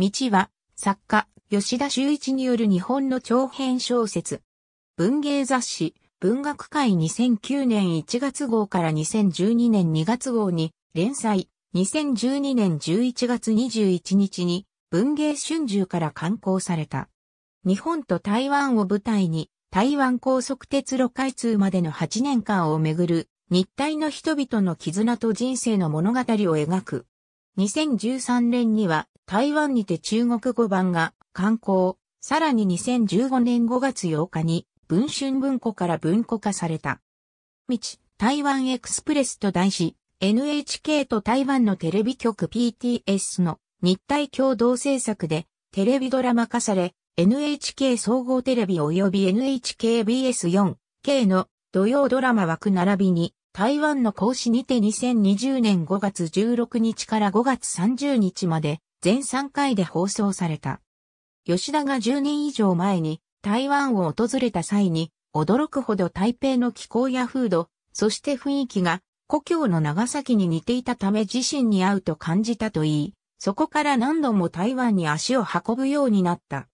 道は、作家、吉田修一による日本の長編小説。文芸雑誌、文学界2009年1月号から2012年2月号に連載、2012年11月21日に文芸春秋から刊行された。日本と台湾を舞台に、台湾高速鉄路開通までの8年間をめぐる、日体の人々の絆と人生の物語を描く、2013年には台湾にて中国語版が刊行、さらに2015年5月8日に文春文庫から文庫化された。道、台湾エクスプレスと題し、NHK と台湾のテレビ局 PTS の日体共同制作でテレビドラマ化され、NHK 総合テレビ及び NHKBS4K の土曜ドラマ枠並びに台湾の講師にて2020年5月16日から5月30日まで全3回で放送された。吉田が10年以上前に台湾を訪れた際に驚くほど台北の気候や風土、そして雰囲気が故郷の長崎に似ていたため自身に合うと感じたといい、そこから何度も台湾に足を運ぶようになった。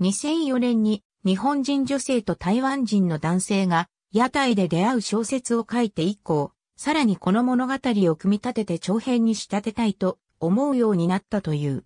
2004年に日本人女性と台湾人の男性が屋台で出会う小説を書いて以降、さらにこの物語を組み立てて長編に仕立てたいと思うようになったという。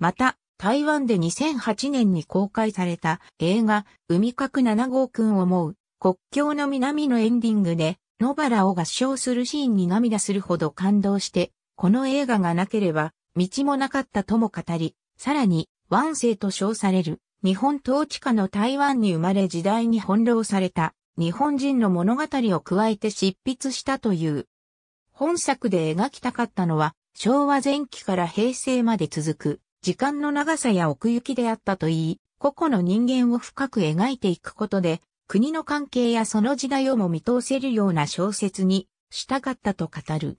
また、台湾で2008年に公開された映画、海角7号くんを思う、国境の南のエンディングで、野原を合唱するシーンに涙するほど感動して、この映画がなければ、道もなかったとも語り、さらに、万世と称される、日本統治下の台湾に生まれ時代に翻弄された、日本人の物語を加えて執筆したという。本作で描きたかったのは、昭和前期から平成まで続く、時間の長さや奥行きであったといい、個々の人間を深く描いていくことで、国の関係やその時代をも見通せるような小説にしたかったと語る。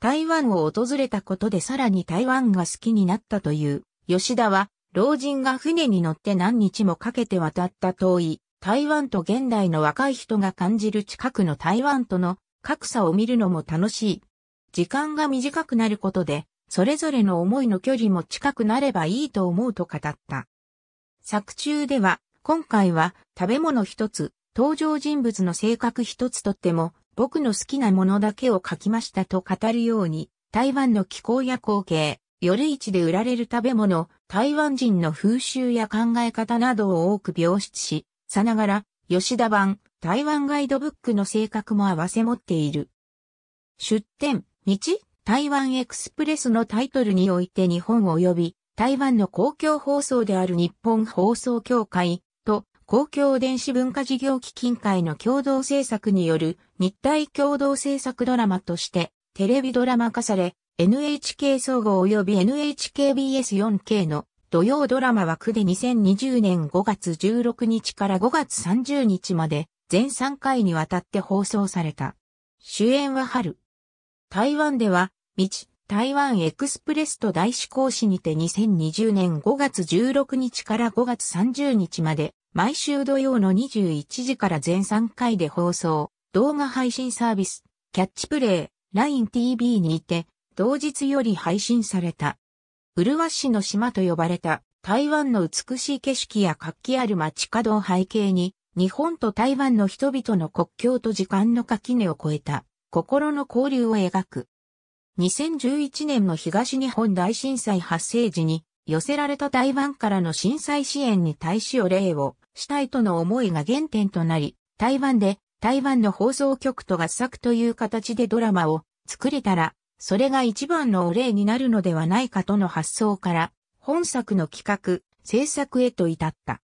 台湾を訪れたことでさらに台湾が好きになったという、吉田は、老人が船に乗って何日もかけて渡った遠い台湾と現代の若い人が感じる近くの台湾との格差を見るのも楽しい。時間が短くなることで、それぞれの思いの距離も近くなればいいと思うと語った。作中では、今回は食べ物一つ、登場人物の性格一つとっても、僕の好きなものだけを書きましたと語るように、台湾の気候や光景、夜市で売られる食べ物、台湾人の風習や考え方などを多く描出し、さながら、吉田版、台湾ガイドブックの性格も合わせ持っている。出典、日、台湾エクスプレスのタイトルにおいて日本及び台湾の公共放送である日本放送協会と公共電子文化事業基金会の共同制作による日体共同制作ドラマとしてテレビドラマ化され NHK 総合及び NHKBS4K の土曜ドラマ枠で2020年5月16日から5月30日まで全3回にわたって放送された。主演は春。台湾では、未知、台湾エクスプレスと大志講師にて2020年5月16日から5月30日まで、毎週土曜の21時から全3回で放送、動画配信サービス、キャッチプレイ、LINE TV にて、同日より配信された。麗しの島と呼ばれた台湾の美しい景色や活気ある街角を背景に、日本と台湾の人々の国境と時間の垣根を越えた心の交流を描く。2011年の東日本大震災発生時に寄せられた台湾からの震災支援に対しお礼をしたいとの思いが原点となり、台湾で台湾の放送局と合作という形でドラマを作れたらそれが一番のお礼になるのではないかとの発想から、本作の企画、制作へと至った。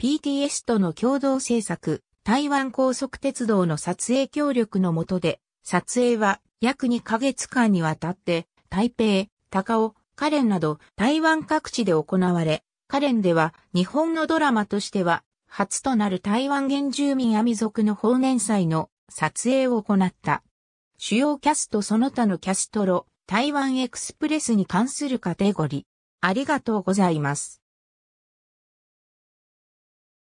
PTS との共同制作、台湾高速鉄道の撮影協力のもとで、撮影は約2ヶ月間にわたって、台北、高尾、カレンなど台湾各地で行われ、カレンでは日本のドラマとしては初となる台湾原住民アミ族の法年祭の撮影を行った。主要キャストその他のキャストロ、台湾エクスプレスに関するカテゴリー。ありがとうございます。